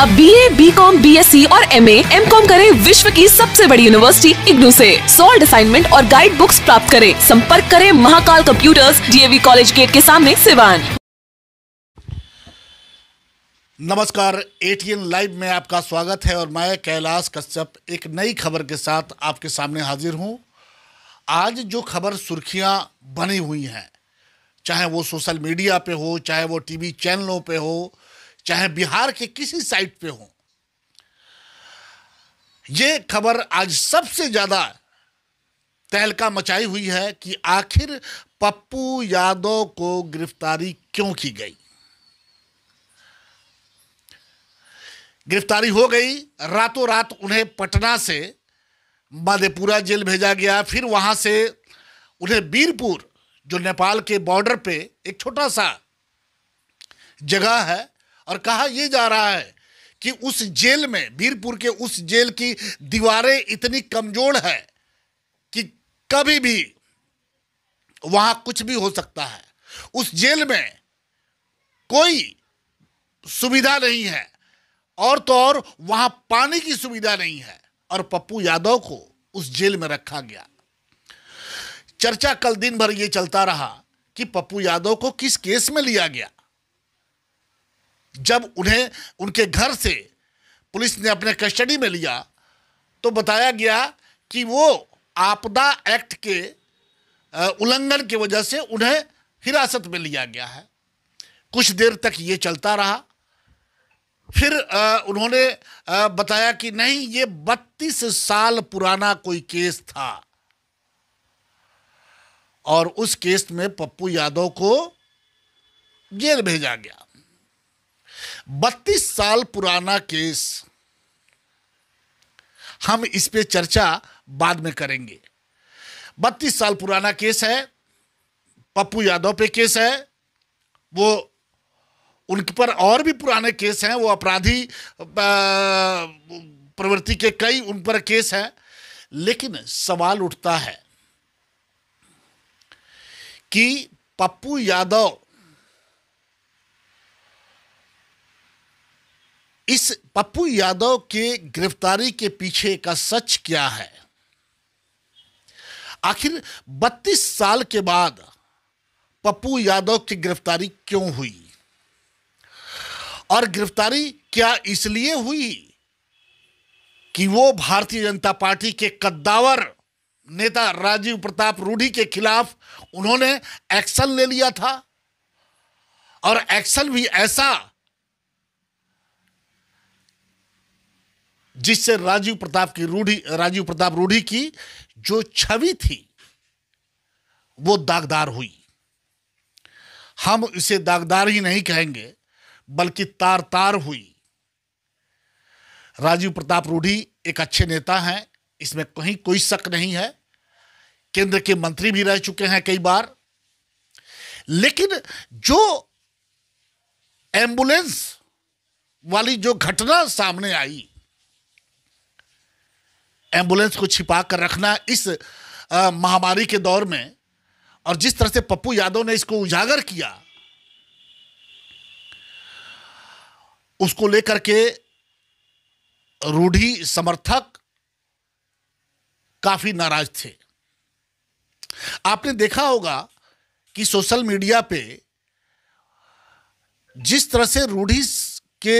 अब B B A com B S C और M A M com करे विश्व की सबसे बड़ी यूनिवर्सिटी इग्नू ऐसी सोल्ड असाइनमेंट और गाइड बुक्स प्राप्त करें संपर्क करें Mahakal computers DAV college gate के सामने सिवान नमस्कार एटीएन लाइव में आपका स्वागत है और मैं कैलाश कश्यप एक नई खबर के साथ आपके सामने हाजिर हूं आज जो खबर सुर्खियां बनी हुई हैं चाहे वो सोशल मीडिया पे हो चाहे वो टीवी चैनलों पे हो चाहे बिहार के किसी साइट पे हो ये खबर आज सबसे ज्यादा तहलका मचाई हुई है कि आखिर पप्पू यादव को गिरफ्तारी क्यों की गई गिरफ्तारी हो गई रातों रात उन्हें पटना से माधेपुरा जेल भेजा गया फिर वहां से उन्हें बीरपुर जो नेपाल के बॉर्डर पे एक छोटा सा जगह है और कहा यह जा रहा है कि उस जेल में वीरपुर के उस जेल की दीवारें इतनी कमजोर है कि कभी भी वहां कुछ भी हो सकता है उस जेल में कोई सुविधा नहीं है और तो और वहां पानी की सुविधा नहीं है और पप्पू यादव को उस जेल में रखा गया चर्चा कल दिन भर यह चलता रहा कि पप्पू यादव को किस केस में लिया गया जब उन्हें उनके घर से पुलिस ने अपने कस्टडी में लिया तो बताया गया कि वो आपदा एक्ट के उल्लंघन की वजह से उन्हें हिरासत में लिया गया है कुछ देर तक ये चलता रहा फिर उन्होंने बताया कि नहीं ये बत्तीस साल पुराना कोई केस था और उस केस में पप्पू यादव को जेल भेजा गया बत्तीस साल पुराना केस हम इस पे चर्चा बाद में करेंगे बत्तीस साल पुराना केस है पप्पू यादव पे केस है वो उनके पर और भी पुराने केस हैं वो अपराधी प्रवृत्ति के कई उन पर केस है लेकिन सवाल उठता है कि पप्पू यादव इस पप्पू यादव के गिरफ्तारी के पीछे का सच क्या है आखिर 32 साल के बाद पप्पू यादव की गिरफ्तारी क्यों हुई और गिरफ्तारी क्या इसलिए हुई कि वो भारतीय जनता पार्टी के कद्दावर नेता राजीव प्रताप रूढ़ी के खिलाफ उन्होंने एक्शन ले लिया था और एक्शन भी ऐसा जिससे राजीव प्रताप की रूढ़ी राजीव प्रताप रूढ़ी की जो छवि थी वो दागदार हुई हम इसे दागदार ही नहीं कहेंगे बल्कि तार तार हुई राजीव प्रताप रूढ़ी एक अच्छे नेता हैं इसमें कहीं कोई शक नहीं है केंद्र के मंत्री भी रह चुके हैं कई बार लेकिन जो एम्बुलेंस वाली जो घटना सामने आई एम्बुलेंस को छिपा कर रखना इस महामारी के दौर में और जिस तरह से पप्पू यादव ने इसको उजागर किया उसको लेकर के रूढ़ी समर्थक काफी नाराज थे आपने देखा होगा कि सोशल मीडिया पे जिस तरह से रूढ़ी के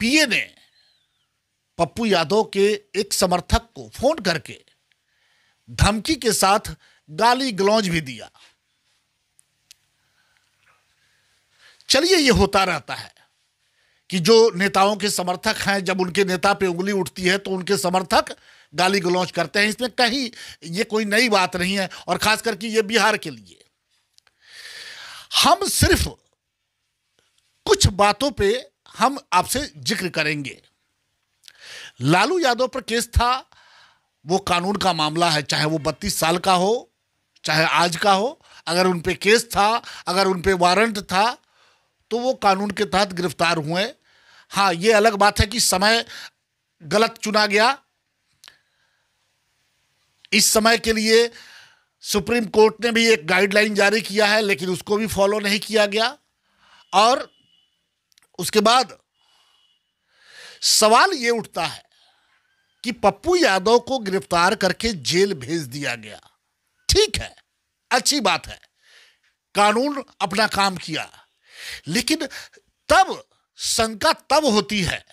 पीए ने पप्पू यादव के एक समर्थक को फोन करके धमकी के साथ गाली गलौज भी दिया चलिए यह होता रहता है कि जो नेताओं के समर्थक हैं जब उनके नेता पे उंगली उठती है तो उनके समर्थक गाली गलौज करते हैं इसमें कहीं ये कोई नई बात नहीं है और खास करके ये बिहार के लिए हम सिर्फ कुछ बातों पे हम आपसे जिक्र करेंगे लालू यादव पर केस था वो कानून का मामला है चाहे वो बत्तीस साल का हो चाहे आज का हो अगर उन पर केस था अगर उन पर वारंट था तो वो कानून के तहत गिरफ्तार हुए हाँ ये अलग बात है कि समय गलत चुना गया इस समय के लिए सुप्रीम कोर्ट ने भी एक गाइडलाइन जारी किया है लेकिन उसको भी फॉलो नहीं किया गया और उसके बाद सवाल ये उठता है कि पप्पू यादव को गिरफ्तार करके जेल भेज दिया गया ठीक है अच्छी बात है कानून अपना काम किया लेकिन तब शंका तब होती है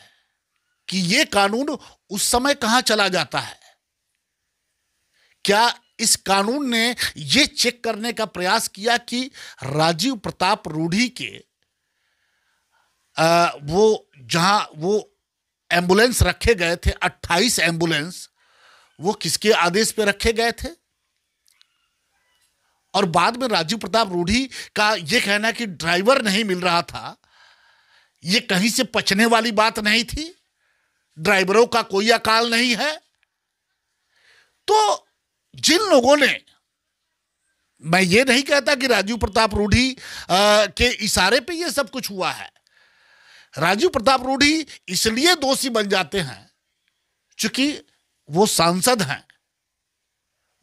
कि यह कानून उस समय कहां चला जाता है क्या इस कानून ने यह चेक करने का प्रयास किया कि राजीव प्रताप रूढ़ी के आ, वो जहां वो एम्बुलेंस रखे गए थे 28 एम्बुलेंस वो किसके आदेश पे रखे गए थे और बाद में राजीव प्रताप रूढ़ी का ये कहना कि ड्राइवर नहीं मिल रहा था ये कहीं से पचने वाली बात नहीं थी ड्राइवरों का कोई अकाल नहीं है तो जिन लोगों ने मैं ये नहीं कहता कि राजीव प्रताप रूढ़ी के इशारे पे ये सब कुछ हुआ है राजीव प्रताप रूढ़ी इसलिए दोषी बन जाते हैं चूंकि वो सांसद हैं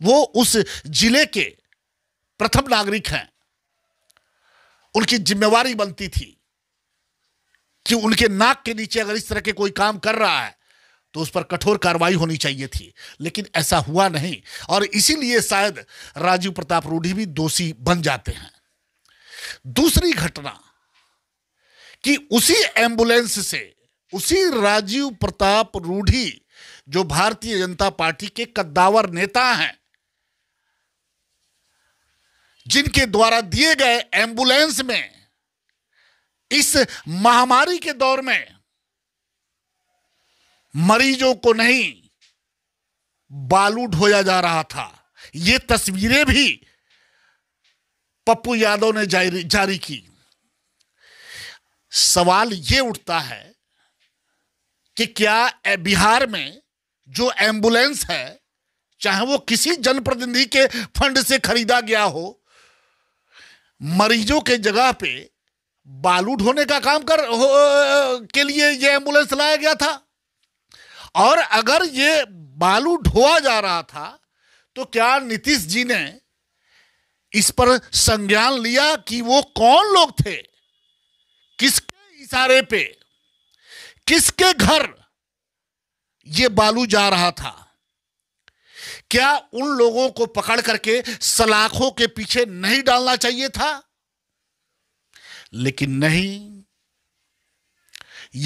वो उस जिले के प्रथम नागरिक हैं उनकी जिम्मेवारी बनती थी कि उनके नाक के नीचे अगर इस तरह के कोई काम कर रहा है तो उस पर कठोर कार्रवाई होनी चाहिए थी लेकिन ऐसा हुआ नहीं और इसीलिए शायद राजीव प्रताप रूढ़ी भी दोषी बन जाते हैं दूसरी घटना कि उसी एम्बुलेंस से उसी राजीव प्रताप रूढ़ी जो भारतीय जनता पार्टी के कद्दावर नेता हैं जिनके द्वारा दिए गए एम्बुलेंस में इस महामारी के दौर में मरीजों को नहीं बालू ढोया जा रहा था ये तस्वीरें भी पप्पू यादव ने जारी, जारी की सवाल ये उठता है कि क्या बिहार में जो एम्बुलेंस है चाहे वो किसी जनप्रतिनिधि के फंड से खरीदा गया हो मरीजों के जगह पे बालू ढोने का काम कर हो, के लिए ये एम्बुलेंस लाया गया था और अगर ये बालू ढोआ जा रहा था तो क्या नीतीश जी ने इस पर संज्ञान लिया कि वो कौन लोग थे किसके इशारे पे किसके घर ये बालू जा रहा था क्या उन लोगों को पकड़ करके सलाखों के पीछे नहीं डालना चाहिए था लेकिन नहीं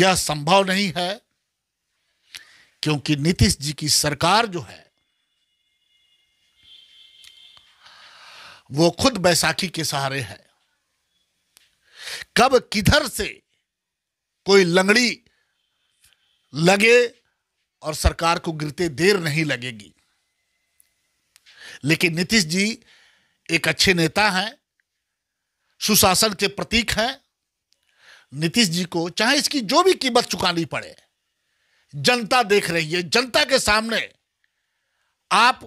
यह संभव नहीं है क्योंकि नीतीश जी की सरकार जो है वो खुद बैसाखी के सहारे है कब किधर से कोई लंगड़ी लगे और सरकार को गिरते देर नहीं लगेगी लेकिन नीतीश जी एक अच्छे नेता हैं सुशासन के प्रतीक हैं नीतीश जी को चाहे इसकी जो भी कीमत चुकानी पड़े जनता देख रही है जनता के सामने आप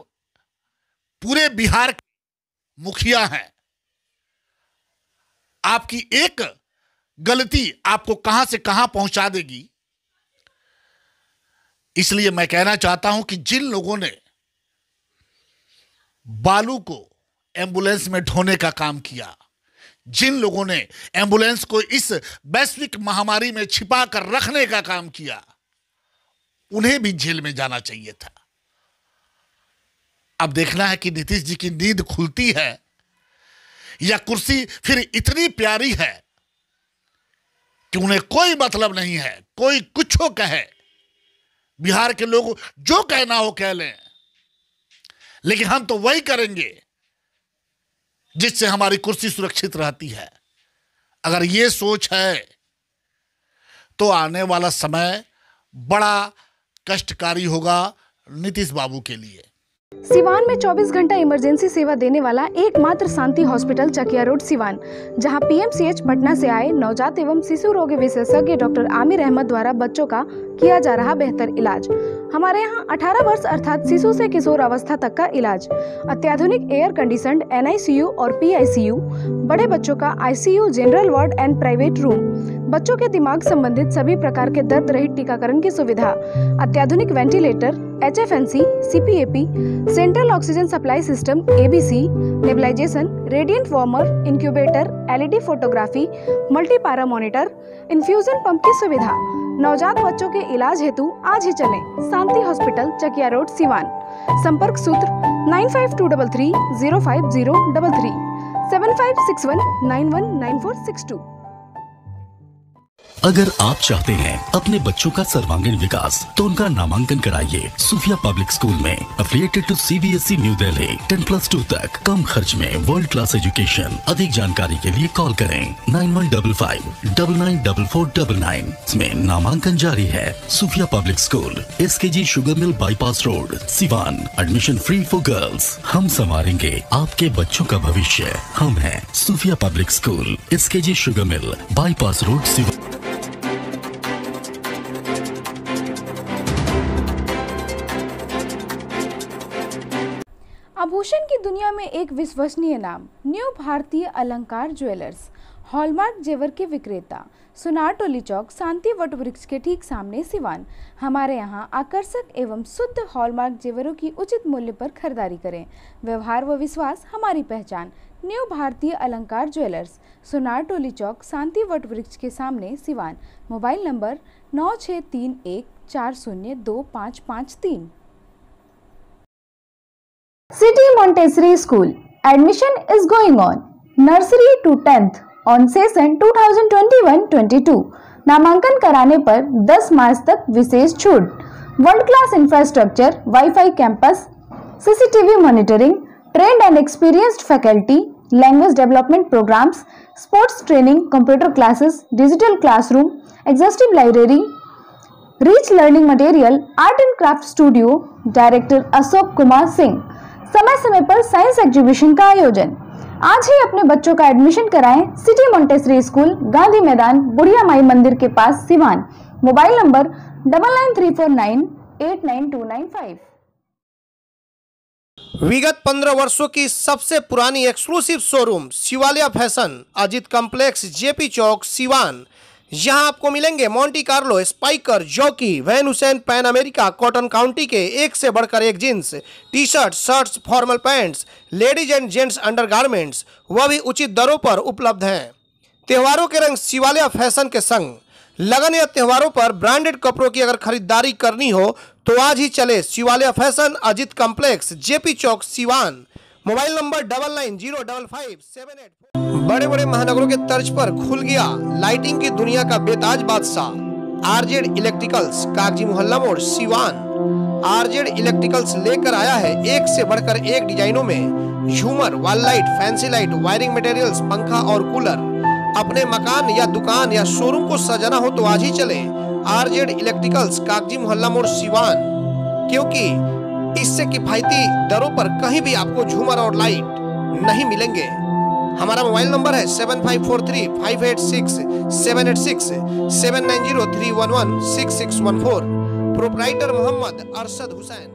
पूरे बिहार मुखिया हैं आपकी एक गलती आपको कहां से कहां पहुंचा देगी इसलिए मैं कहना चाहता हूं कि जिन लोगों ने बालू को एम्बुलेंस में ढोने का काम किया जिन लोगों ने एम्बुलेंस को इस वैश्विक महामारी में छिपा कर रखने का काम किया उन्हें भी जेल में जाना चाहिए था अब देखना है कि नीतीश जी की नींद खुलती है यह कुर्सी फिर इतनी प्यारी है कि उन्हें कोई मतलब नहीं है कोई कुछ हो कहे बिहार के लोग जो कहना हो कह लें लेकिन हम तो वही करेंगे जिससे हमारी कुर्सी सुरक्षित रहती है अगर ये सोच है तो आने वाला समय बड़ा कष्टकारी होगा नीतीश बाबू के लिए सिवान में 24 घंटा इमरजेंसी सेवा देने वाला एकमात्र शांति हॉस्पिटल चकिया रोड सिवान जहां पीएमसीएच पटना से आए नवजात एवं शिशु रोग विशेषज्ञ डॉक्टर आमिर अहमद द्वारा बच्चों का किया जा रहा बेहतर इलाज हमारे यहाँ 18 वर्ष अर्थात शिशु से किशोर अवस्था तक का इलाज अत्याधुनिक एयर कंडीशन एन और पी बड़े बच्चों का ICU general ward and private room बच्चों के दिमाग संबंधित सभी प्रकार के दर्द रहित टीकाकरण की सुविधा अत्याधुनिक ventilator H F N C C P A P central oxygen supply system A B C nebulization radiant warmer incubator LED photography multipara monitor infusion pump की सुविधा नवजात बच्चों के इलाज हेतु आज ही चलें शांति हॉस्पिटल चकिया रोड सिवान संपर्क सूत्र nine five two double three zero five zero double three seven five six one nine one nine four six two अगर आप चाहते हैं अपने बच्चों का सर्वांगीण विकास तो उनका नामांकन कराइए सुफिया पब्लिक स्कूल में affiliated to C B S E new Delhi ten plus two तक कम खर्च में वर्ल्ड क्लास एजुकेशन अधिक जानकारी के लिए कॉल करें nine one double five double nine double four double nine में नामांकन जारी है Sufiya public school S K G sugar mill bypass road Siwan admission free for girls हम संवारेंगे आपके बच्चों का भविष्य हम है Sufiya public school S K G sugar mill bypass road Siwan आभूषण की दुनिया में एक विश्वसनीय नाम न्यू भारतीय अलंकार ज्वेलर्स हॉलमार्क जेवर के विक्रेता सुनार टोली चौक शांति वट वृक्ष के ठीक सामने सिवान हमारे यहाँ आकर्षक एवं शुद्ध हॉलमार्क जेवरों की उचित मूल्य पर खरीदारी करें व्यवहार व विश्वास हमारी पहचान न्यू भारतीय अलंकार ज्वेलर्स सुनार टोली चौक शांति वट वृक्ष के सामने सिवान मोबाइल नंबर नौ छः तीन एक चार शून्य दो पाँच पाँच तीन City Montessori School admission is going on. Nursery to 10th on session 2021-22 नामांकन कराने पर 10 मार्च तक विशेष छूट world class infrastructure wifi campus CCTV monitoring trained and experienced faculty language development programs sports training computer classes digital classroom extensive library rich learning material art and craft studio director Ashok Kumar Singh समय समय पर science exhibition का आयोजन आज ही अपने बच्चों का admission कराएं सिटी मोन्टेसरी स्कूल गांधी मैदान बुढ़िया माई मंदिर के पास Siwan mobile number double nine three four nine eight nine two nine five विगत पंद्रह वर्षों की सबसे पुरानी exclusive showroom Shivalaya fashion Ajit complex JP Chowk Siwan यहां आपको मिलेंगे Monte Carlo Spykar Jockey Van Heusen Pan America Cotton County के एक से बढ़कर एक jeans T shirt shirts formal pants ladies and gents undergarments वह भी उचित दरों पर उपलब्ध हैं त्योहारों के रंग शिवालय फैशन के संग लगन या त्योहारों पर ब्रांडेड कपड़ों की अगर खरीदारी करनी हो तो आज ही चले Shivalaya fashion Ajit complex JP Chowk Siwan mobile number double nine zero double five seven eight बड़े बड़े महानगरों के तर्ज पर खुल गया लाइटिंग की दुनिया का बेताज बादशाह आरजेड इलेक्ट्रिकल्स कागजी मोहल्ला मोड़ सिवान आरजेड इलेक्ट्रिकल्स लेकर आया है एक से बढ़कर एक डिजाइनों में झूमर wall light fancy light wiring materials पंखा और कूलर अपने मकान या दुकान या शोरूम को सजाना हो तो आज ही चले आरजेड इलेक्ट्रिकल्स कागजी मोहल्ला मोड़ सिवान क्योंकि इससे किफायती दरों पर कहीं भी आपको झूमर और लाइट नहीं मिलेंगे हमारा मोबाइल नंबर है seven five four three five eight six seven eight six seven nine zero three one one six six one four proprietor Mohammad Arshad Hussain